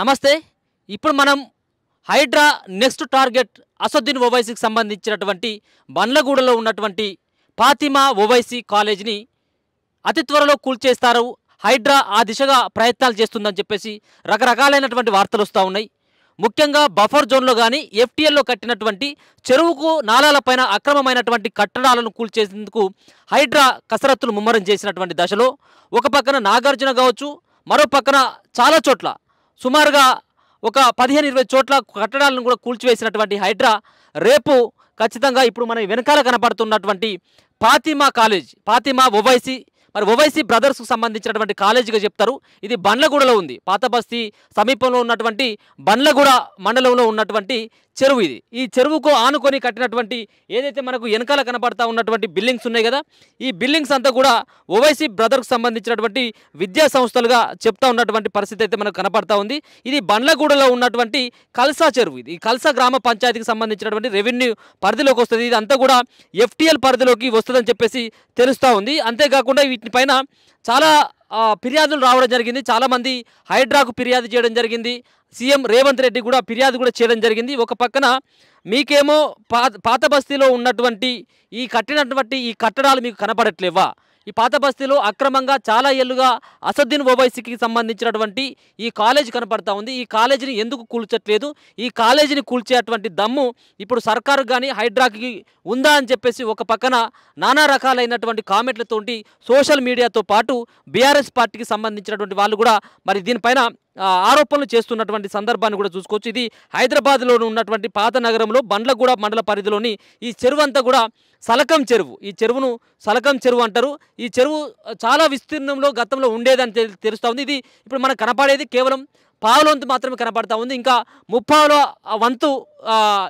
నమస్తే ఇప్పుడు మనం హైడ్రా నెక్స్ట్ టార్గెట్ అసదుద్దీన్ ఓవైసీకి సంబంధించినటువంటి బండ్లగూడలో ఉన్నటువంటి ఫాతిమా ఓవైసీ కాలేజీని అతి త్వరలో కూల్చేస్తారు హైడ్రా ఆ దిశగా ప్రయత్నాలు చేస్తుందని చెప్పేసి రకరకాలైనటువంటి వార్తలు వస్తూ ఉన్నాయి ముఖ్యంగా బఫర్ జోన్లో కానీ ఎఫ్టీఎల్లో కట్టినటువంటి చెరువుకు నాలాలపైన అక్రమమైనటువంటి కట్టడాలను కూల్చేసేందుకు హైడ్రా కసరత్తులు ముమ్మరం చేసినటువంటి దశలో ఒక పక్కన నాగార్జున కావచ్చు మరో పక్కన చాలా చోట్ల సుమారుగా ఒక పదిహేను ఇరవై చోట్ల కట్టడాలను కూడా కూల్చివేసినటువంటి హైడ్రా రేపు ఖచ్చితంగా ఇప్పుడు మన వెనకాల కనపడుతున్నటువంటి ఫాతిమా కాలేజ్ ఫాతిమా ఓవైసీ మరి ఓవైసీ బ్రదర్స్కు సంబంధించినటువంటి కాలేజీగా చెప్తారు ఇది బండ్లగూడలో ఉంది పాత బస్తీ సమీపంలో ఉన్నటువంటి బండ్లగూడ మండలంలో ఉన్నటువంటి చెరువు ఇది ఈ చెరువుకు ఆనుకొని కట్టినటువంటి ఏదైతే మనకు వెనకాల కనబడతా ఉన్నటువంటి బిల్డింగ్స్ ఉన్నాయి కదా ఈ బిల్డింగ్స్ అంతా కూడా ఓవైసీ బ్రదర్కు సంబంధించినటువంటి విద్యా సంస్థలుగా చెప్తా ఉన్నటువంటి పరిస్థితి అయితే మనకు కనపడతా ఉంది ఇది బండ్లగూడలో ఉన్నటువంటి కల్సా చెరువు ఇది ఈ కల్సా గ్రామ పంచాయతీకి సంబంధించినటువంటి రెవెన్యూ పరిధిలోకి వస్తుంది ఇది అంతా కూడా ఎఫ్టీఎల్ పరిధిలోకి వస్తుందని చెప్పేసి తెలుస్తూ ఉంది అంతేకాకుండా వీటిపైన చాలా ఫిర్యాదులు రావడం జరిగింది చాలామంది హైడ్రాకు ఫిర్యాదు చేయడం జరిగింది సీఎం రేవంత్ రెడ్డి కూడా ఫిర్యాదు కూడా చేయడం జరిగింది ఒక పక్కన మీకేమో పాత బస్తీలో ఉన్నటువంటి ఈ కట్టినటువంటి ఈ కట్టడాలు మీకు కనపడట్లేవా ఈ పాత బస్తీలో అక్రమంగా చాలా ఏళ్ళుగా అసద్దీన్ ఓవైసీకి సంబంధించినటువంటి ఈ కాలేజ్ కనపడతా ఉంది ఈ కాలేజీని ఎందుకు కూల్చట్లేదు ఈ కాలేజీని కూల్చేటువంటి దమ్ము ఇప్పుడు సర్కారు కానీ హైడ్రాకి ఉందా అని చెప్పేసి ఒక పక్కన నానా రకాలైనటువంటి కామెంట్లతోటి సోషల్ మీడియాతో పాటు బీఆర్ఎస్ పార్టీకి సంబంధించినటువంటి వాళ్ళు కూడా మరి దీనిపైన ఆరోపణలు చేస్తున్నటువంటి సందర్భాన్ని కూడా చూసుకోవచ్చు ఇది హైదరాబాద్లో ఉన్నటువంటి పాత నగరంలో బండ్లగూడ మండల పరిధిలోని ఈ చెరువు అంతా కూడా సలకం చెరువు ఈ చెరువును సలకం చెరువు అంటారు ఈ చెరువు చాలా విస్తీర్ణంలో గతంలో ఉండేదని తెలుస్తూ ఉంది ఇది ఇప్పుడు మనకు కనపడేది కేవలం పావులొంతు మాత్రమే కనపడతా ఉంది ఇంకా ముప్పావుల వంతు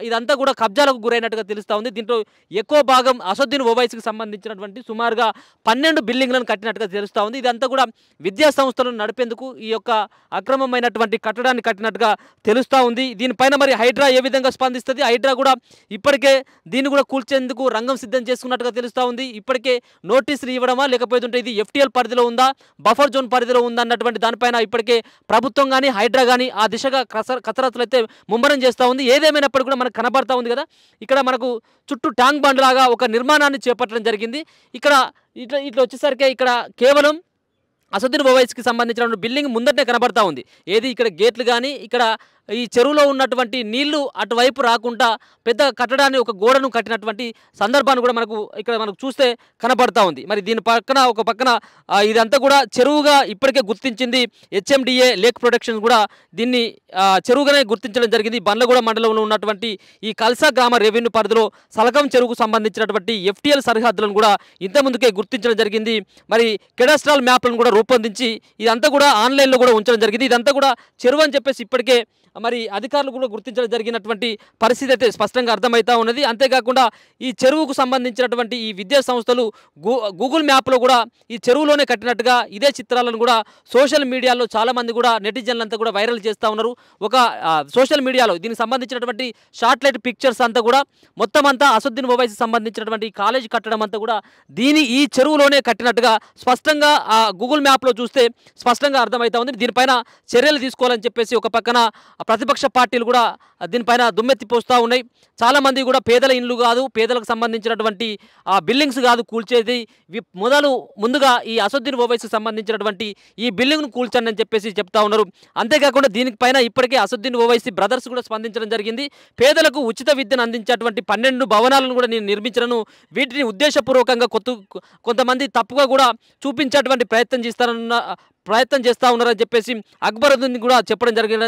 ఇదంతా కూడా కబ్జాలకు గురైనట్టుగా తెలుస్తూ ఉంది దీంట్లో ఎక్కువ భాగం అసొద్దీన్ ఓవైస్కి సంబంధించినటువంటి సుమారుగా పన్నెండు బిల్డింగ్లను కట్టినట్టుగా తెలుస్తూ ఉంది ఇదంతా కూడా విద్యా సంస్థలను నడిపేందుకు ఈ యొక్క అక్రమమైనటువంటి కట్టడాన్ని కట్టినట్టుగా తెలుస్తూ ఉంది దీనిపైన మరి హైడ్రా ఏ విధంగా స్పందిస్తుంది హైడ్రా కూడా ఇప్పటికే దీన్ని కూడా కూల్చేందుకు రంగం సిద్ధం చేసుకున్నట్టుగా తెలుస్తూ ఉంది ఇప్పటికే నోటీసులు ఇవ్వడమా లేకపోతే ఇది ఎఫ్టీఎల్ పరిధిలో ఉందా బఫర్ జోన్ పరిధిలో ఉందా అన్నటువంటి దానిపైన ఇప్పటికే ప్రభుత్వం కానీ హైడ్రా కానీ ఆ దిశగా కసరత్తులు అయితే ముమ్మరం చేస్తూ ఉంది ఏదేమైనప్పటికీ కూడా మనకు కనబడతా ఉంది కదా ఇక్కడ మనకు చుట్టూ ట్యాంక్ బండ్ లాగా ఒక నిర్మాణాన్ని చేపట్టడం జరిగింది ఇక్కడ ఇట్లా ఇట్లా వచ్చేసరికి ఇక్కడ కేవలం అసదుర్ ఓవైస్కి సంబంధించిన బిల్డింగ్ ముందటనే కనబడతా ఉంది ఏది ఇక్కడ గేట్లు కానీ ఇక్కడ ఈ చెరువులో ఉన్నటువంటి నీళ్లు అటువైపు రాకుండా పెద్ద కట్టడాన్ని ఒక గోడను కట్టినటువంటి సందర్భాన్ని కూడా మనకు ఇక్కడ మనకు చూస్తే కనపడతా ఉంది మరి దీని పక్కన ఒక పక్కన ఇదంతా కూడా చెరువుగా ఇప్పటికే గుర్తించింది హెచ్ఎండిఏ లేక్ ప్రొటెక్షన్ కూడా దీన్ని చెరువుగానే గుర్తించడం జరిగింది బండ్లగూడ మండలంలో ఉన్నటువంటి ఈ కల్సా గ్రామ రెవెన్యూ పరిధిలో సలకం చెరువుకు సంబంధించినటువంటి ఎఫ్టీఎల్ సరిహద్దులను కూడా ఇంతకుముందుకే గుర్తించడం జరిగింది మరి కెడాస్ట్రాల్ మ్యాప్లను కూడా రూపొందించి ఇదంతా కూడా ఆన్లైన్లో కూడా ఉంచడం జరిగింది ఇదంతా కూడా చెరువు అని చెప్పేసి ఇప్పటికే మరి అధికారులు కూడా గుర్తించడం జరిగినటువంటి పరిస్థితి అయితే స్పష్టంగా అర్థమవుతా ఉన్నది అంతేకాకుండా ఈ చెరువుకు సంబంధించినటువంటి ఈ విద్యా సంస్థలు గూగుల్ మ్యాప్లో కూడా ఈ చెరువులోనే కట్టినట్టుగా ఇదే చిత్రాలను కూడా సోషల్ మీడియాలో చాలామంది కూడా నెటిజన్లంతా కూడా వైరల్ చేస్తూ ఉన్నారు ఒక సోషల్ మీడియాలో దీనికి సంబంధించినటువంటి షార్ట్లైట్ పిక్చర్స్ అంతా కూడా మొత్తం అంతా అసద్దీన్ ఓవైసీ సంబంధించినటువంటి కాలేజ్ కట్టడం అంతా కూడా దీని ఈ చెరువులోనే కట్టినట్టుగా స్పష్టంగా గూగుల్ మ్యాప్లో చూస్తే స్పష్టంగా అర్థమవుతా ఉంది దీనిపైన చర్యలు తీసుకోవాలని చెప్పేసి ఒక పక్కన ప్రతిపక్ష పార్టీలు కూడా దీనిపైన దుమ్మెత్తి పోస్తూ ఉన్నాయి చాలామంది కూడా పేదల ఇండ్లు కాదు పేదలకు సంబంధించినటువంటి ఆ బిల్డింగ్స్ కాదు కూల్చేది మొదలు ముందుగా ఈ అసొద్దీన్ ఓవైసీకి సంబంధించినటువంటి ఈ బిల్డింగ్ను కూల్చండి అని చెప్పేసి చెప్తా ఉన్నారు అంతేకాకుండా దీనిపైన ఇప్పటికే అసొద్దీన్ ఓవైసీ బ్రదర్స్ కూడా స్పందించడం జరిగింది పేదలకు ఉచిత విద్యను అందించేటువంటి పన్నెండు భవనాలను కూడా నేను నిర్మించను వీటిని ఉద్దేశపూర్వకంగా కొత్త కొంతమంది తప్పుగా కూడా చూపించేటువంటి ప్రయత్నం చేస్తారన్న ప్రయత్నం చేస్తూ ఉన్నారని చెప్పేసి అక్బరుద్దీన్ కూడా చెప్పడం జరిగిన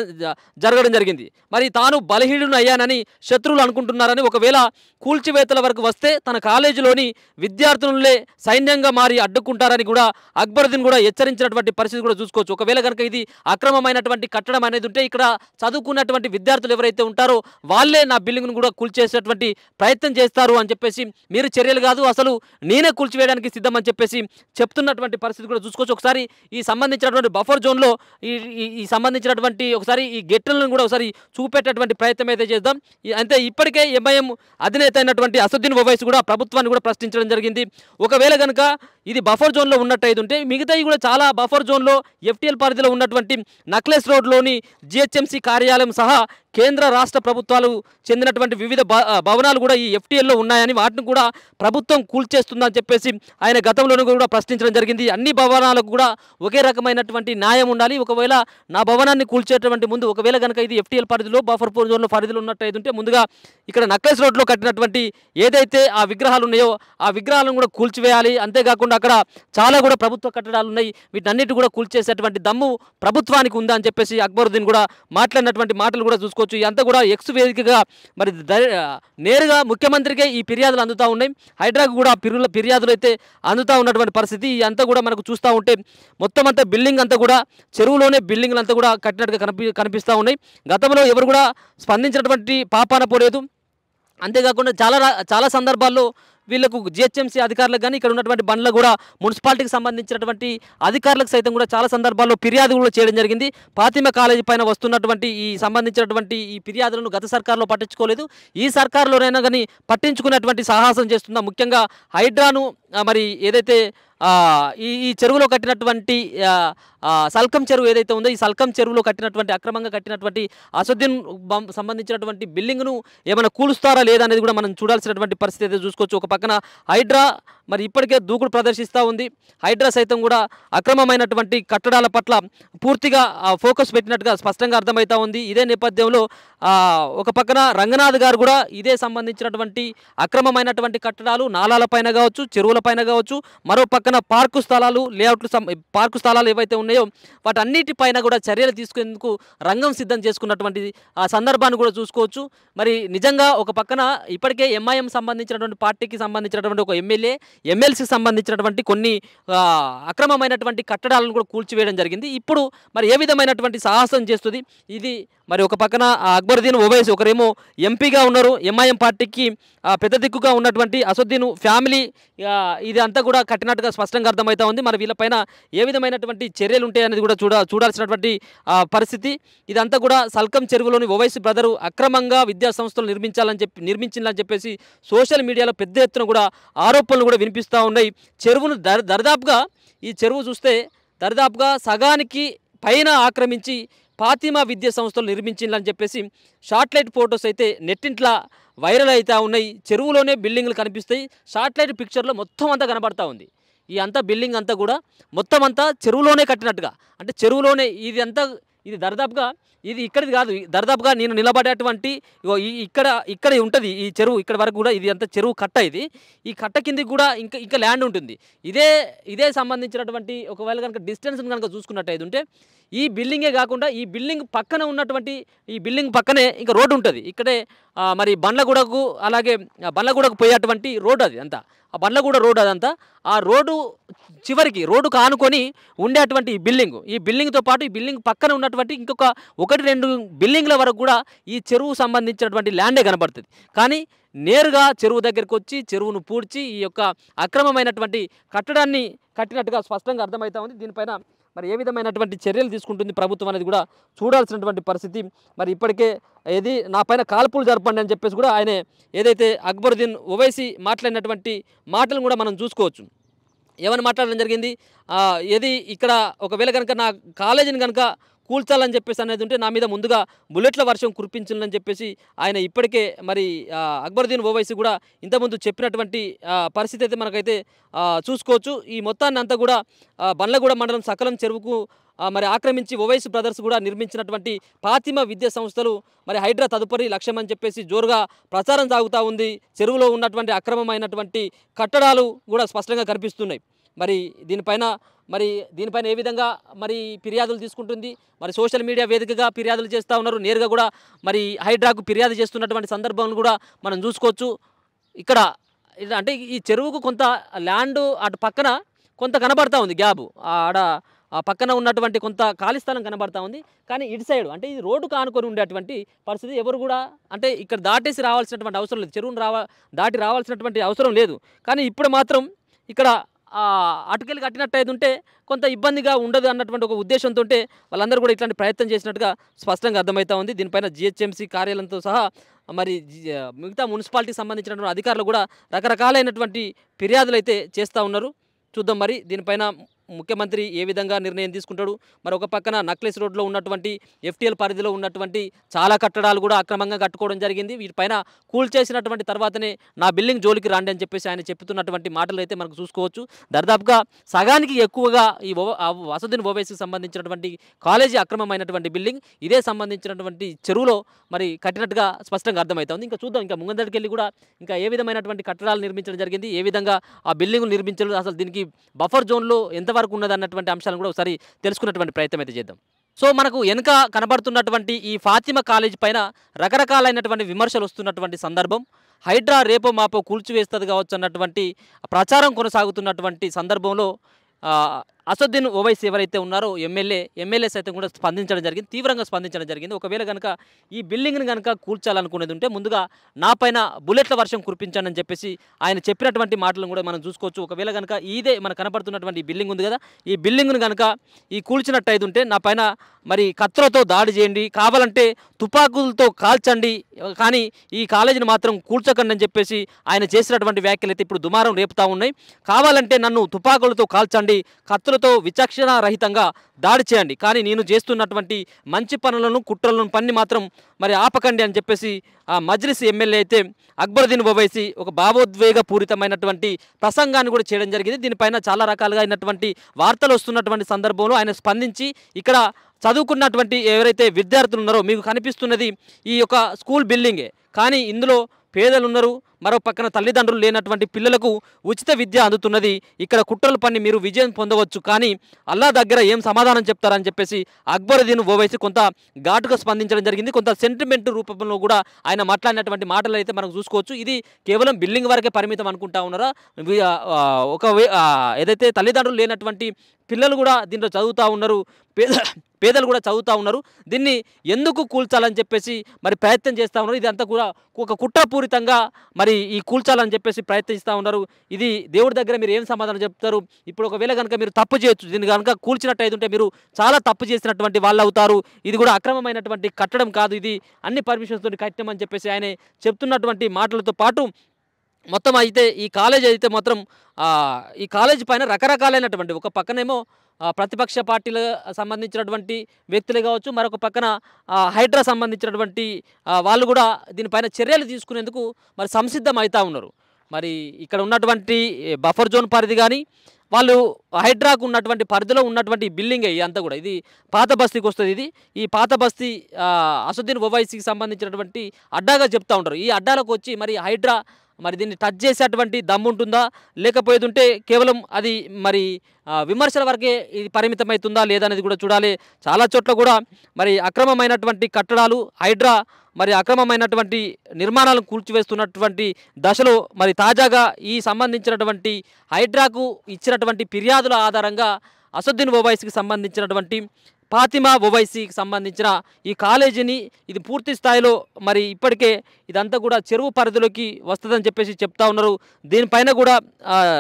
జరగడం జరిగింది మరి తాను బలహీను అయ్యానని శత్రువులు అనుకుంటున్నారని ఒకవేళ కూల్చివేతల వరకు వస్తే తన కాలేజీలోని విద్యార్థులే సైన్యంగా మారి అడ్డుకుంటారని కూడా అక్బరుద్దీన్ కూడా హెచ్చరించినటువంటి పరిస్థితి కూడా చూసుకోవచ్చు ఒకవేళ కనుక ఇది అక్రమమైనటువంటి కట్టడం అనేది ఉంటే ఇక్కడ చదువుకున్నటువంటి విద్యార్థులు ఎవరైతే ఉంటారో వాళ్ళే నా బిల్డింగ్ను కూడా కూల్చేసేటువంటి ప్రయత్నం చేస్తారు అని చెప్పేసి మీరు చర్యలు కాదు అసలు నేనే కూల్చివేయడానికి సిద్ధమని చెప్పేసి చెప్తున్నటువంటి పరిస్థితి కూడా చూసుకోవచ్చు ఒకసారి ఈ సంబంధ సంబంధించినటువంటి బఫర్ జోన్లో ఈ ఈ సంబంధించినటువంటి ఒకసారి ఈ గెట్టెలను కూడా ఒకసారి చూపెట్టేటువంటి ప్రయత్నం అయితే చేద్దాం అంతే ఇప్పటికే ఎంఐఎం అధినేత అయినటువంటి అసదుద్దీన్ ఓవైస్ కూడా ప్రభుత్వాన్ని కూడా ప్రశ్నించడం జరిగింది ఒకవేళ కనుక ఇది బఫర్ జోన్లో ఉన్నట్టయితే ఉంటే మిగతాయి కూడా చాలా బఫర్ జోన్లో ఎఫ్టీఎల్ పరిధిలో ఉన్నటువంటి నక్లెస్ రోడ్లోని జిహెచ్ఎంసీ కార్యాలయం సహా కేంద్ర రాష్ట్ర ప్రభుత్వాలు చెందినటువంటి వివిధ భవనాలు కూడా ఈ ఎఫ్టీఎల్లో ఉన్నాయని వాటిని కూడా ప్రభుత్వం కూల్చేస్తుందని చెప్పేసి ఆయన గతంలోనూ కూడా ప్రశ్నించడం జరిగింది అన్ని భవనాలకు కూడా ఒకే రకమైనటువంటి న్యాయం ఉండాలి ఒకవేళ నా భవనాన్ని కూల్చేటువంటి ముందు ఒకవేళ కనుక ఇది ఎఫ్టీఎల్ పరిధిలో బఫర్పూర్ జోన్లో పరిధిలో ఉన్నట్టు ఉంటే ముందుగా ఇక్కడ నక్లెస్ రోడ్లో కట్టినటువంటి ఏదైతే ఆ విగ్రహాలు ఉన్నాయో ఆ విగ్రహాలను కూడా కూల్చివేయాలి అంతేకాకుండా అక్కడ చాలా కూడా ప్రభుత్వ కట్టడాలు ఉన్నాయి వీటన్నిటి కూడా కూల్చేసేటువంటి దమ్ము ప్రభుత్వానికి ఉందా అని చెప్పేసి అక్బరుద్దీన్ కూడా మాట్లాడినటువంటి మాటలు కూడా చూసుకోవచ్చు ఇంత కూడా ఎక్స్ వేదికగా మరి నేరుగా ముఖ్యమంత్రికే ఈ ఫిర్యాదులు అందుతూ ఉన్నాయి హైడ్రాకు కూడా పిరుల ఫిర్యాదులు అయితే అందుతూ ఉన్నటువంటి పరిస్థితి అంతా కూడా మనకు చూస్తూ ఉంటే మొత్తం అంతా బిల్డింగ్ అంతా కూడా చెరువులోనే బిల్డింగ్లు అంతా కూడా కట్టినట్టుగా కనిపి కనిపిస్తూ ఉన్నాయి గతంలో ఎవరు కూడా స్పందించినటువంటి పాపాన పోలేదు అంతేకాకుండా చాలా చాలా సందర్భాల్లో వీళ్ళకు జిహెచ్ఎంసీ అధికారులకు కానీ ఇక్కడ ఉన్నటువంటి బండ్లకు కూడా మున్సిపాలిటీకి సంబంధించినటువంటి అధికారులకు సైతం కూడా చాలా సందర్భాల్లో ఫిర్యాదు కూడా చేయడం జరిగింది పాతిమ కాలేజీ పైన వస్తున్నటువంటి ఈ సంబంధించినటువంటి ఈ ఫిర్యాదులను గత సర్కార్లో పట్టించుకోలేదు ఈ సర్కార్లోనైనా కానీ పట్టించుకున్నటువంటి సాహసం చేస్తున్న ముఖ్యంగా హైడ్రాను మరి ఏదైతే ఈ ఈ చెరువులో కట్టినటువంటి సల్కం చెరువు ఏదైతే ఉందో ఈ సల్కం చెరువులో కట్టినటువంటి అక్రమంగా కట్టినటువంటి అసదుద్దీన్ సంబంధించినటువంటి బిల్డింగ్ను ఏమైనా కూలుస్తారా లేదనేది కూడా మనం చూడాల్సినటువంటి పరిస్థితి అయితే చూసుకోవచ్చు ఒక పక్కన హైడ్రా మరి ఇప్పటికే దూకుడు ప్రదర్శిస్తూ ఉంది హైడ్రా సైతం కూడా అక్రమమైనటువంటి కట్టడాల పట్ల పూర్తిగా ఫోకస్ పెట్టినట్టుగా స్పష్టంగా అర్థమవుతూ ఉంది ఇదే నేపథ్యంలో ఒక పక్కన రంగనాథ్ గారు కూడా ఇదే సంబంధించినటువంటి అక్రమమైనటువంటి కట్టడాలు నాలాలపైన కావచ్చు చెరువులపైన కావచ్చు మరో పక్కన పార్కు స్థలాలు లేఅవుట్లు పార్కు స్థలాలు ఏవైతే ఉన్నాయో వాటన్నిటిపైన కూడా చర్యలు తీసుకునేందుకు రంగం సిద్ధం చేసుకున్నటువంటి ఆ సందర్భాన్ని కూడా చూసుకోవచ్చు మరి నిజంగా ఒక పక్కన ఇప్పటికే ఎంఐఎం సంబంధించినటువంటి పార్టీకి సంబంధించినటువంటి ఒక ఎమ్మెల్యే ఎమ్మెల్సీకి సంబంధించినటువంటి కొన్ని అక్రమమైనటువంటి కట్టడాలను కూడా కూల్చివేయడం జరిగింది ఇప్పుడు మరి ఏ విధమైనటువంటి సాహసం చేస్తుంది ఇది మరి ఒక పక్కన అక్బరుద్దీన్ ఓవైస్ ఒకరేమో ఎంపీగా ఉన్నారు ఎంఐఎం పార్టీకి పెద్ద దిక్కుగా ఉన్నటువంటి అసద్దీన్ ఫ్యామిలీ ఇది అంతా కూడా కట్టినట్టుగా స్పష్టంగా అర్థమవుతా ఉంది మరి వీళ్ళపైన ఏ విధమైనటువంటి చర్యలు ఉంటాయనేది కూడా చూడ చూడాల్సినటువంటి పరిస్థితి ఇదంతా కూడా సల్కం చెరువులోని ఓవైస్ బ్రదరు అక్రమంగా విద్యా సంస్థలు నిర్మించాలని చెప్పి నిర్మించిందని చెప్పేసి సోషల్ మీడియాలో పెద్ద ఎత్తున కూడా ఆరోపణలు కూడా వినిపిస్తూ ఉన్నాయి చెరువును దర్ దరిదాపుగా ఈ చెరువు చూస్తే దరిదాపుగా సగానికి పైన ఆక్రమించి ఫాతిమా విద్యా సంస్థలు నిర్మించిందని చెప్పేసి షార్ట్లైట్ ఫొటోస్ అయితే నెట్టింట్లా వైరల్ అవుతూ ఉన్నాయి చెరువులోనే బిల్డింగ్లు కనిపిస్తాయి షార్ట్లైట్ పిక్చర్లో మొత్తం అంతా కనబడతా ఉంది ఈ అంతా బిల్డింగ్ అంతా కూడా మొత్తం అంతా చెరువులోనే కట్టినట్టుగా అంటే చెరువులోనే ఇది అంతా ఇది దర్దాపుగా ఇది ఇక్కడిది కాదు దర్దాపుగా నేను నిలబడేటువంటి ఇక్కడ ఇక్కడ ఉంటుంది ఈ చెరువు ఇక్కడ వరకు కూడా ఇది అంత చెరువు కట్ట ఇది ఈ కట్ట కింది కూడా ఇంకా ఇంకా ల్యాండ్ ఉంటుంది ఇదే ఇదే సంబంధించినటువంటి ఒకవేళ కనుక డిస్టెన్స్ కనుక చూసుకున్నట్టయితే ఉంటే ఈ బిల్డింగే కాకుండా ఈ బిల్డింగ్ పక్కన ఉన్నటువంటి ఈ బిల్డింగ్ పక్కనే ఇంకా రోడ్డు ఉంటుంది ఇక్కడే మరి బండ్లగూడకు అలాగే బండ్లగూడకు పోయేటువంటి రోడ్డు అది అంతా ఆ బండ్లగూడ రోడ్డు అదంతా ఆ రోడ్డు చివరికి రోడ్డు కానుకొని ఉండేటువంటి ఈ బిల్డింగ్ ఈ బిల్డింగ్తో పాటు ఈ బిల్డింగ్ పక్కన ఉన్నటువంటి ఇంకొక ఒకటి రెండు బిల్డింగ్ల వరకు కూడా ఈ చెరువు సంబంధించినటువంటి ల్యాండే కనబడుతుంది కానీ నేరుగా చెరువు దగ్గరికి వచ్చి చెరువును పూడ్చి ఈ యొక్క అక్రమమైనటువంటి కట్టడాన్ని కట్టినట్టుగా స్పష్టంగా అర్థమవుతా ఉంది దీనిపైన మరి ఏ విధమైనటువంటి చర్యలు తీసుకుంటుంది ప్రభుత్వం అనేది కూడా చూడాల్సినటువంటి పరిస్థితి మరి ఇప్పటికే ఏది నా పైన కాల్పులు జరపండి అని చెప్పేసి కూడా ఆయన ఏదైతే అక్బరుద్దీన్ ఒవైసీ మాట్లాడినటువంటి మాటలు కూడా మనం చూసుకోవచ్చు ఏమని మాట్లాడడం జరిగింది ఏది ఇక్కడ ఒకవేళ కనుక నా కాలేజీని కనుక కూల్చాలని చెప్పేసి అనేది ఉంటే నా మీద ముందుగా బుల్లెట్ల వర్షం కురిపించాలని చెప్పేసి ఆయన ఇప్పటికే మరి అక్బరుద్దీన్ ఓవైసీ కూడా ఇంతకుముందు చెప్పినటువంటి పరిస్థితి అయితే మనకైతే చూసుకోవచ్చు ఈ మొత్తాన్ని అంతా కూడా బండ్లగూడ మండలం సకలం చెరువుకు మరి ఆక్రమించి ఓవైసీ బ్రదర్స్ కూడా నిర్మించినటువంటి పాతిమ విద్యా సంస్థలు మరి హైడ్రా తదుపరి లక్ష్యం అని చెప్పేసి జోరుగా ప్రచారం సాగుతూ ఉంది చెరువులో ఉన్నటువంటి అక్రమమైనటువంటి కట్టడాలు కూడా స్పష్టంగా కనిపిస్తున్నాయి మరి దీనిపైన మరి దీనిపైన ఏ విధంగా మరి ఫిర్యాదులు తీసుకుంటుంది మరి సోషల్ మీడియా వేదికగా ఫిర్యాదులు చేస్తూ ఉన్నారు నేరుగా కూడా మరి హైడ్రాకు ఫిర్యాదు చేస్తున్నటువంటి సందర్భాలను కూడా మనం చూసుకోవచ్చు ఇక్కడ అంటే ఈ చెరువుకు కొంత ల్యాండ్ అటు పక్కన కొంత కనబడతా ఉంది గ్యాబు ఆడ ఆ పక్కన ఉన్నటువంటి కొంత ఖాళీ స్థలం కనబడతా ఉంది కానీ ఇటు సైడ్ అంటే ఇది రోడ్డు కానుకొని ఉండేటువంటి పరిస్థితి ఎవరు కూడా అంటే ఇక్కడ దాటేసి రావాల్సినటువంటి అవసరం లేదు చెరువును రావా దాటి రావాల్సినటువంటి అవసరం లేదు కానీ ఇప్పుడు మాత్రం ఇక్కడ అటుకెళ్ళి కట్టినట్టయితే ఉంటే కొంత ఇబ్బందిగా ఉండదు అన్నటువంటి ఒక ఉద్దేశంతో ఉంటే వాళ్ళందరూ కూడా ఇట్లాంటి ప్రయత్నం చేసినట్టుగా స్పష్టంగా అర్థమవుతా ఉంది దీనిపైన జిహెచ్ఎంసీ కార్యాలయంతో సహా మరి మిగతా మున్సిపాలిటీకి సంబంధించినటువంటి అధికారులు కూడా రకరకాలైనటువంటి ఫిర్యాదులు అయితే చేస్తూ ఉన్నారు చూద్దాం మరి దీనిపైన ముఖ్యమంత్రి ఏ విధంగా నిర్ణయం తీసుకుంటాడు మరొక పక్కన నక్లెస్ రోడ్లో ఉన్నటువంటి ఎఫ్టీఎల్ పరిధిలో ఉన్నటువంటి చాలా కట్టడాలు కూడా అక్రమంగా కట్టుకోవడం జరిగింది వీటిపైన కూల్ చేసినటువంటి తర్వాతనే నా బిల్డింగ్ జోలికి రాండి అని చెప్పేసి ఆయన చెప్తున్నటువంటి మాటలు అయితే మనకు చూసుకోవచ్చు దర్దాపుగా సగానికి ఎక్కువగా ఈ వసతిని ఓవేసీకి సంబంధించినటువంటి కాలేజీ అక్రమమైనటువంటి బిల్డింగ్ ఇదే సంబంధించినటువంటి చెరువులో మరి కట్టినట్టుగా స్పష్టంగా అర్థమవుతుంది ఇంకా చూద్దాం ఇంకా ముంగందరికి వెళ్ళి కూడా ఇంకా ఏ విధమైనటువంటి కట్టడాలు నిర్మించడం జరిగింది ఏ విధంగా ఆ బిల్డింగ్ నిర్మించడం అసలు దీనికి బఫర్ జోన్లో ఎంత వరకు ఉన్నదన్నటువంటి అంశాలను కూడా ఒకసారి తెలుసుకున్నటువంటి ప్రయత్నం అయితే చేద్దాం సో మనకు వెనుక కనబడుతున్నటువంటి ఈ ఫాతిమ కాలేజ్ పైన రకరకాలైనటువంటి విమర్శలు వస్తున్నటువంటి సందర్భం హైడ్రా రేపో మాపో కూల్చివేస్తుంది కావచ్చు అన్నటువంటి ప్రచారం కొనసాగుతున్నటువంటి సందర్భంలో అసద్దీన్ ఓవైసీ ఎవరైతే ఉన్నారో ఎమ్మెల్యే ఎమ్మెల్యే సైతం కూడా స్పందించడం జరిగింది తీవ్రంగా స్పందించడం జరిగింది ఒకవేళ కనుక ఈ బిల్డింగ్ని కనుక కూల్చాలనుకునేది ఉంటే ముందుగా నాపైన బుల్లెట్ల వర్షం కురిపించానని చెప్పేసి ఆయన చెప్పినటువంటి మాటలను కూడా మనం చూసుకోవచ్చు ఒకవేళ కనుక ఇదే మనకు కనపడుతున్నటువంటి బిల్డింగ్ ఉంది కదా ఈ బిల్డింగ్ను కనుక ఈ కూల్చినట్టు ఉంటే నా పైన మరి కత్రతో దాడి చేయండి కావాలంటే తుపాకులతో కాల్చండి కానీ ఈ కాలేజీని మాత్రం కూల్చకండి అని చెప్పేసి ఆయన చేసినటువంటి వ్యాఖ్యలు అయితే ఇప్పుడు దుమారం రేపుతా ఉన్నాయి కావాలంటే నన్ను తుపాకులతో కాల్చండి కత్తులు కుట్రతో విచక్షణ రహితంగా దాడి చేయండి కానీ నేను చేస్తున్నటువంటి మంచి పనులను కుట్రలను పని మాత్రం మరి ఆపకండి అని చెప్పేసి ఆ మజ్లిస్ ఎమ్మెల్యే అయితే అక్బరుద్దీన్ ఓవైసీ ఒక భావోద్వేగ పూరితమైనటువంటి ప్రసంగాన్ని కూడా చేయడం జరిగింది దీనిపైన చాలా రకాలుగా అయినటువంటి వార్తలు వస్తున్నటువంటి సందర్భంలో ఆయన స్పందించి ఇక్కడ చదువుకున్నటువంటి ఎవరైతే విద్యార్థులు ఉన్నారో మీకు కనిపిస్తున్నది ఈ యొక్క స్కూల్ బిల్డింగే కానీ ఇందులో పేదలు ఉన్నారు మరో పక్కన తల్లిదండ్రులు లేనటువంటి పిల్లలకు ఉచిత విద్య అందుతున్నది ఇక్కడ కుట్రలు పని మీరు విజయం పొందవచ్చు కానీ అల్లా దగ్గర ఏం సమాధానం చెప్తారని చెప్పేసి అక్బరుద్దీన్ ఓవైసీ కొంత ఘాటుగా స్పందించడం జరిగింది కొంత సెంటిమెంట్ రూపంలో కూడా ఆయన మాట్లాడినటువంటి మాటలు అయితే మనం చూసుకోవచ్చు ఇది కేవలం బిల్డింగ్ వరకే పరిమితం అనుకుంటా ఉన్నారా ఒక ఏదైతే తల్లిదండ్రులు లేనటువంటి పిల్లలు కూడా దీంట్లో చదువుతూ ఉన్నారు పేద పేదలు కూడా చదువుతూ ఉన్నారు దీన్ని ఎందుకు కూల్చాలని చెప్పేసి మరి ప్రయత్నం చేస్తూ ఉన్నారు ఇదంతా కూడా ఒక కుట్రపూరితంగా మరి మరి ఈ కూల్చాలని చెప్పేసి ప్రయత్నిస్తూ ఉన్నారు ఇది దేవుడి దగ్గర మీరు ఏం సమాధానం చెప్తారు ఇప్పుడు ఒకవేళ కనుక మీరు తప్పు చేయొచ్చు దీన్ని కనుక కూల్చినట్టయితుంటే మీరు చాలా తప్పు చేసినటువంటి వాళ్ళు అవుతారు ఇది కూడా అక్రమమైనటువంటి కట్టడం కాదు ఇది అన్ని పర్మిషన్స్ తోటి కట్టడం అని చెప్పేసి ఆయన చెప్తున్నటువంటి మాటలతో పాటు మొత్తం అయితే ఈ కాలేజ్ అయితే మాత్రం ఈ కాలేజ్ పైన రకరకాలైనటువంటి ఒక పక్కనేమో ప్రతిపక్ష పార్టీలు సంబంధించినటువంటి వ్యక్తులు కావచ్చు మరొక పక్కన హైడ్రా సంబంధించినటువంటి వాళ్ళు కూడా దీనిపైన చర్యలు తీసుకునేందుకు మరి సంసిద్ధం అవుతూ ఉన్నారు మరి ఇక్కడ ఉన్నటువంటి బఫర్ జోన్ పరిధి కానీ వాళ్ళు హైడ్రాకు ఉన్నటువంటి పరిధిలో ఉన్నటువంటి బిల్డింగ్ అంతా కూడా ఇది పాత బస్తీకి వస్తుంది ఇది ఈ పాత బస్తీ అసదుద్దీన్ ఓవైసీకి సంబంధించినటువంటి అడ్డాగా చెప్తూ ఉంటారు ఈ అడ్డాలకు వచ్చి మరి హైడ్రా మరి దీన్ని టచ్ చేసేటువంటి లేకపోయేది లేకపోయేదుంటే కేవలం అది మరి విమర్శల వరకే ఇది పరిమితమవుతుందా లేదనేది కూడా చూడాలి చాలా చోట్ల కూడా మరి అక్రమమైనటువంటి కట్టడాలు హైడ్రా మరి అక్రమమైనటువంటి నిర్మాణాలను కూల్చివేస్తున్నటువంటి దశలో మరి తాజాగా ఈ సంబంధించినటువంటి హైడ్రాకు ఇచ్చినటువంటి ఫిర్యాదుల ఆధారంగా అసద్దీన్ ఓవైస్కి సంబంధించినటువంటి ఫాతిమా ఒవైసీకి సంబంధించిన ఈ కాలేజీని ఇది పూర్తి స్థాయిలో మరి ఇప్పటికే ఇదంతా కూడా చెరువు పరిధిలోకి వస్తుందని చెప్పేసి చెప్తా ఉన్నారు దీనిపైన కూడా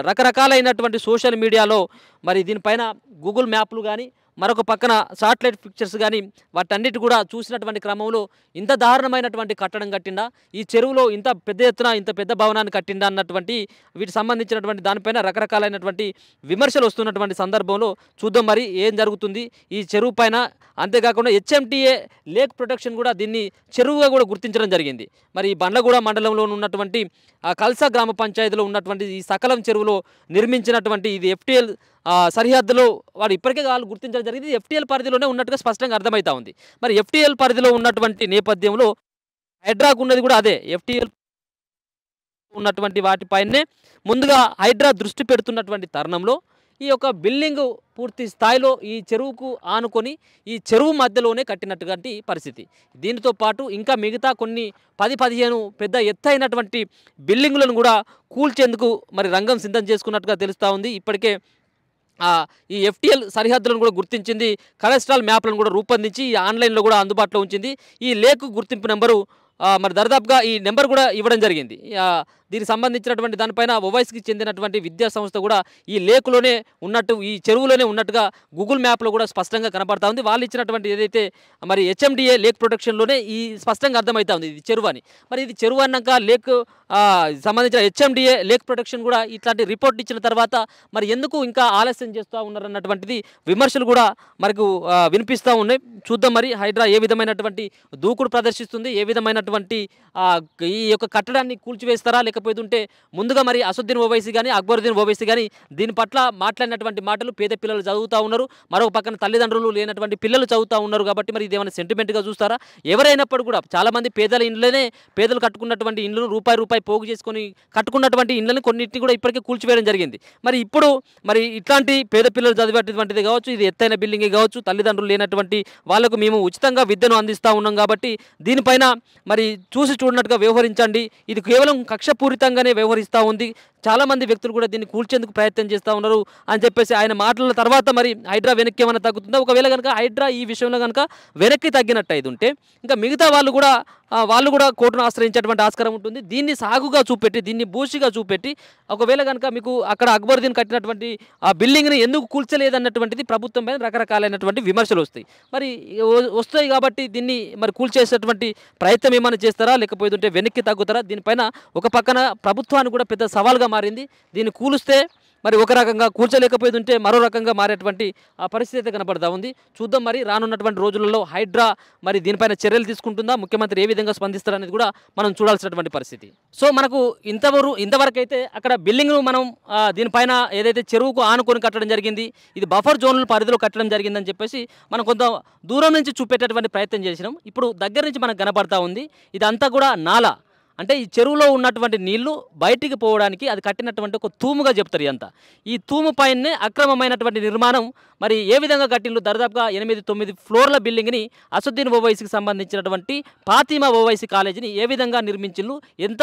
రకరకాలైనటువంటి సోషల్ మీడియాలో మరి దీనిపైన గూగుల్ మ్యాప్లు కానీ మరొక పక్కన సాటిలైట్ పిక్చర్స్ కానీ వాటన్నిటి కూడా చూసినటువంటి క్రమంలో ఇంత దారుణమైనటువంటి కట్టడం కట్టిందా ఈ చెరువులో ఇంత పెద్ద ఎత్తున ఇంత పెద్ద భవనాన్ని కట్టిందా అన్నటువంటి వీటికి సంబంధించినటువంటి దానిపైన రకరకాలైనటువంటి విమర్శలు వస్తున్నటువంటి సందర్భంలో చూద్దాం మరి ఏం జరుగుతుంది ఈ చెరువు పైన అంతేకాకుండా హెచ్ఎంటీఏ లేక్ ప్రొటెక్షన్ కూడా దీన్ని చెరువుగా కూడా గుర్తించడం జరిగింది మరి ఈ బండ్లగూడ మండలంలో ఉన్నటువంటి కల్సా గ్రామ పంచాయతీలో ఉన్నటువంటి ఈ సకలం చెరువులో నిర్మించినటువంటి ఇది ఎఫ్టీఎల్ సరిహద్దులో వారు ఇప్పటికే వాళ్ళు గుర్తించడం జరిగింది ఎఫ్టీఎల్ పరిధిలోనే ఉన్నట్టుగా స్పష్టంగా అర్థమవుతా ఉంది మరి ఎఫ్టీఎల్ పరిధిలో ఉన్నటువంటి నేపథ్యంలో హైడ్రాకు ఉన్నది కూడా అదే ఎఫ్టీఎల్ ఉన్నటువంటి వాటిపైనే ముందుగా హైడ్రా దృష్టి పెడుతున్నటువంటి తరుణంలో ఈ యొక్క బిల్డింగ్ పూర్తి స్థాయిలో ఈ చెరువుకు ఆనుకొని ఈ చెరువు మధ్యలోనే కట్టినటువంటి పరిస్థితి దీనితో పాటు ఇంకా మిగతా కొన్ని పది పదిహేను పెద్ద ఎత్తైనటువంటి బిల్డింగులను కూడా కూల్చేందుకు మరి రంగం సిద్ధం చేసుకున్నట్టుగా తెలుస్తూ ఉంది ఇప్పటికే ఈ ఎఫ్టీఎల్ సరిహద్దులను కూడా గుర్తించింది కలెస్ట్రాల్ మ్యాప్లను కూడా రూపొందించి ఈ ఆన్లైన్లో కూడా అందుబాటులో ఉంచింది ఈ లేక్ గుర్తింపు నెంబరు మరి దర్దాపుగా ఈ నెంబర్ కూడా ఇవ్వడం జరిగింది దీనికి సంబంధించినటువంటి దానిపైన ఓవైస్కి చెందినటువంటి విద్యా సంస్థ కూడా ఈ లేకులోనే ఉన్నట్టు ఈ చెరువులోనే ఉన్నట్టుగా గూగుల్ మ్యాప్లో కూడా స్పష్టంగా కనబడతా ఉంది వాళ్ళు ఇచ్చినటువంటి ఏదైతే మరి హెచ్ఎండిఏ లేక్ ప్రొటెక్షన్లోనే ఈ స్పష్టంగా అర్థమవుతా ఉంది ఇది చెరువు అని మరి ఇది చెరువు అన్నాక లేక్ సంబంధించిన హెచ్ఎండిఏ లేక్ ప్రొటెక్షన్ కూడా ఇట్లాంటి రిపోర్ట్ ఇచ్చిన తర్వాత మరి ఎందుకు ఇంకా ఆలస్యం చేస్తూ ఉన్నారన్నటువంటిది విమర్శలు కూడా మనకు వినిపిస్తూ ఉన్నాయి చూద్దాం మరి హైడ్రా ఏ విధమైనటువంటి దూకుడు ప్రదర్శిస్తుంది ఏ విధమైనటువంటి ఈ యొక్క కట్టడాన్ని కూల్చివేస్తారా లేక లేకపోతుంటే ముందుగా మరి అసద్దీన్ ఓవైసీ కానీ అక్బరుద్దీన్ ఓవైసీ కానీ దీని పట్ల మాట్లాడినటువంటి మాటలు పేద పిల్లలు చదువుతూ ఉన్నారు మరొక పక్కన తల్లిదండ్రులు లేనటువంటి పిల్లలు చదువుతూ ఉన్నారు కాబట్టి మరి ఇదేమైనా సెంటిమెంట్గా చూస్తారా ఎవరైనప్పుడు కూడా చాలామంది పేదల ఇండ్లనే పేదలు కట్టుకున్నటువంటి ఇండ్లను రూపాయి రూపాయి పోగు చేసుకొని కట్టుకున్నటువంటి ఇండ్లను కొన్నింటిని కూడా ఇప్పటికే కూల్చివేయడం జరిగింది మరి ఇప్పుడు మరి ఇట్లాంటి పేద పిల్లలు చదివేటువంటిది కావచ్చు ఇది ఎత్తైన బిల్డింగ్ కావచ్చు తల్లిదండ్రులు లేనటువంటి వాళ్ళకు మేము ఉచితంగా విద్యను అందిస్తూ ఉన్నాం కాబట్టి దీనిపైన మరి చూసి చూడనట్టుగా వ్యవహరించండి ఇది కేవలం కక్ష మోసపూరితంగానే వ్యవహరిస్తూ ఉంది చాలామంది వ్యక్తులు కూడా దీన్ని కూల్చేందుకు ప్రయత్నం చేస్తూ ఉన్నారు అని చెప్పేసి ఆయన మాటల తర్వాత మరి హైడ్రా వెనక్కి ఏమైనా తగ్గుతుందో ఒకవేళ కనుక హైడ్రా ఈ విషయంలో కనుక వెనక్కి తగ్గినట్టు అయితే ఉంటే ఇంకా మిగతా వాళ్ళు కూడా వాళ్ళు కూడా కోర్టును ఆశ్రయించేటువంటి ఆస్కారం ఉంటుంది దీన్ని సాగుగా చూపెట్టి దీన్ని బూషిగా చూపెట్టి ఒకవేళ కనుక మీకు అక్కడ అక్బరుద్దీన్ కట్టినటువంటి ఆ బిల్డింగ్ని ఎందుకు కూల్చలేదన్నటువంటిది ప్రభుత్వం పైన రకరకాలైనటువంటి విమర్శలు వస్తాయి మరి వస్తాయి కాబట్టి దీన్ని మరి కూల్చేసేటువంటి ప్రయత్నం ఏమైనా చేస్తారా లేకపోతే వెనక్కి తగ్గుతారా దీనిపైన ఒక పక్కన తెలంగాణ ప్రభుత్వానికి కూడా పెద్ద సవాల్గా మారింది దీన్ని కూలిస్తే మరి ఒక రకంగా కూర్చోలేకపోయి ఉంటే మరో రకంగా మారేటువంటి పరిస్థితి అయితే కనపడతా ఉంది చూద్దాం మరి రానున్నటువంటి రోజులలో హైడ్రా మరి దీనిపైన చర్యలు తీసుకుంటుందా ముఖ్యమంత్రి ఏ విధంగా స్పందిస్తారనేది కూడా మనం చూడాల్సినటువంటి పరిస్థితి సో మనకు ఇంతవరకు ఇంతవరకు అయితే అక్కడ బిల్డింగ్ను మనం దీనిపైన ఏదైతే చెరువుకు ఆనుకొని కట్టడం జరిగింది ఇది బఫర్ జోన్ల పరిధిలో కట్టడం జరిగిందని చెప్పేసి మనం కొంత దూరం నుంచి చూపేటటువంటి ప్రయత్నం చేసినాం ఇప్పుడు దగ్గర నుంచి మనకు కనపడతా ఉంది ఇదంతా కూడా నాలా అంటే ఈ చెరువులో ఉన్నటువంటి నీళ్లు బయటికి పోవడానికి అది కట్టినటువంటి ఒక తూముగా చెప్తారు ఎంత ఈ తూము పైన అక్రమమైనటువంటి నిర్మాణం మరి ఏ విధంగా కట్టిండ్రు దాదాపుగా ఎనిమిది తొమ్మిది ఫ్లోర్ల బిల్డింగ్ని అసుద్దీన్ ఓవైసీకి సంబంధించినటువంటి ఫాతిమా ఓవైసీ కాలేజీని ఏ విధంగా నిర్మించిండ్రు ఎంత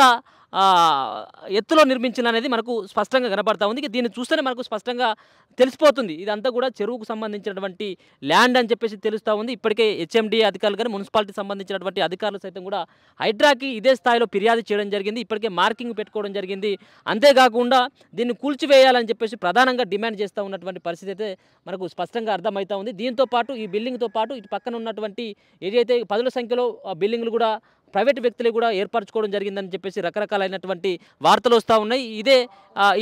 ఎత్తులో నిర్మించిన అనేది మనకు స్పష్టంగా కనబడతా ఉంది దీన్ని చూస్తేనే మనకు స్పష్టంగా తెలిసిపోతుంది ఇదంతా కూడా చెరువుకు సంబంధించినటువంటి ల్యాండ్ అని చెప్పేసి తెలుస్తూ ఉంది ఇప్పటికే హెచ్ఎండి అధికారులు కానీ మున్సిపాలిటీ సంబంధించినటువంటి అధికారులు సైతం కూడా హైడ్రాకి ఇదే స్థాయిలో ఫిర్యాదు చేయడం జరిగింది ఇప్పటికే మార్కింగ్ పెట్టుకోవడం జరిగింది అంతేకాకుండా దీన్ని కూల్చివేయాలని చెప్పేసి ప్రధానంగా డిమాండ్ చేస్తూ ఉన్నటువంటి పరిస్థితి అయితే మనకు స్పష్టంగా అర్థమవుతూ ఉంది దీంతో పాటు ఈ బిల్డింగ్తో పాటు ఇటు పక్కన ఉన్నటువంటి ఏదైతే పదుల సంఖ్యలో బిల్డింగ్లు కూడా ప్రైవేట్ వ్యక్తులు కూడా ఏర్పరచుకోవడం జరిగిందని చెప్పేసి రకరకాలైనటువంటి వార్తలు వస్తూ ఉన్నాయి ఇదే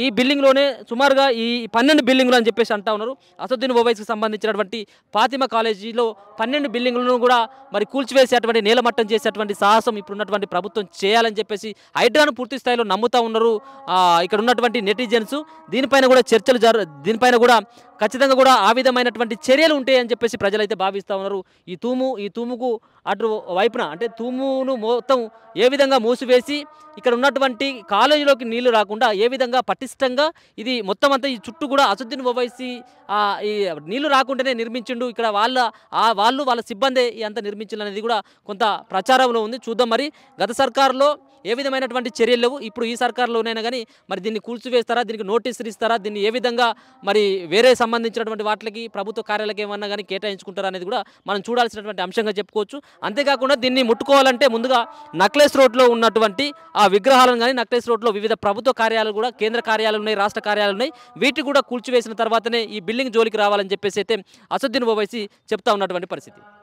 ఈ బిల్డింగ్లోనే సుమారుగా ఈ పన్నెండు బిల్డింగ్లు అని చెప్పేసి అంటా ఉన్నారు అసదుద్దీన్ ఓవైస్కి సంబంధించినటువంటి ఫాతిమ కాలేజీలో పన్నెండు బిల్డింగ్లను కూడా మరి కూల్చివేసేటువంటి నేలమట్టం చేసేటువంటి సాహసం ఇప్పుడున్నటువంటి ప్రభుత్వం చేయాలని చెప్పేసి హైడ్రాను పూర్తి స్థాయిలో నమ్ముతూ ఉన్నారు ఇక్కడ ఉన్నటువంటి నెటిజన్స్ దీనిపైన కూడా చర్చలు జరు దీనిపైన కూడా ఖచ్చితంగా కూడా ఆ విధమైనటువంటి చర్యలు ఉంటాయని చెప్పేసి ప్రజలైతే భావిస్తూ ఉన్నారు ఈ తూము ఈ తూముకు అటు వైపున అంటే తూమును మొత్తం ఏ విధంగా మూసివేసి ఇక్కడ ఉన్నటువంటి కాలేజీలోకి నీళ్లు రాకుండా ఏ విధంగా పటిష్టంగా ఇది మొత్తం అంతా ఈ చుట్టూ కూడా అసుద్దీన్ ఓవైసీ ఈ నీళ్లు రాకుండానే నిర్మించిండు ఇక్కడ వాళ్ళ ఆ వాళ్ళు వాళ్ళ సిబ్బంది అంతా నిర్మించాలనేది కూడా కొంత ప్రచారంలో ఉంది చూద్దాం మరి గత సర్కారులో ఏ విధమైనటువంటి చర్యలు లేవు ఇప్పుడు ఈ సర్కార్లోనైనా కానీ మరి దీన్ని కూల్చివేస్తారా దీనికి నోటీసులు ఇస్తారా దీన్ని ఏ విధంగా మరి వేరే సంబంధించినటువంటి వాటికి ప్రభుత్వ కార్యాలకు ఏమన్నా కానీ కేటాయించుకుంటారా అనేది కూడా మనం చూడాల్సినటువంటి అంశంగా చెప్పుకోవచ్చు అంతేకాకుండా దీన్ని ముట్టుకోవాలంటే ముందుగా నక్లెస్ రోడ్లో ఉన్నటువంటి ఆ విగ్రహాలను కానీ నక్లెస్ రోడ్లో వివిధ ప్రభుత్వ కార్యాలయాలు కూడా కేంద్ర కార్యాలయాలు ఉన్నాయి రాష్ట్ర కార్యాలయాలు ఉన్నాయి వీటి కూడా కూల్చివేసిన తర్వాతనే ఈ బిల్డింగ్ జోలికి రావాలని చెప్పేసి అయితే అసద్దీన్ ఓవైసీ చెప్తా ఉన్నటువంటి పరిస్థితి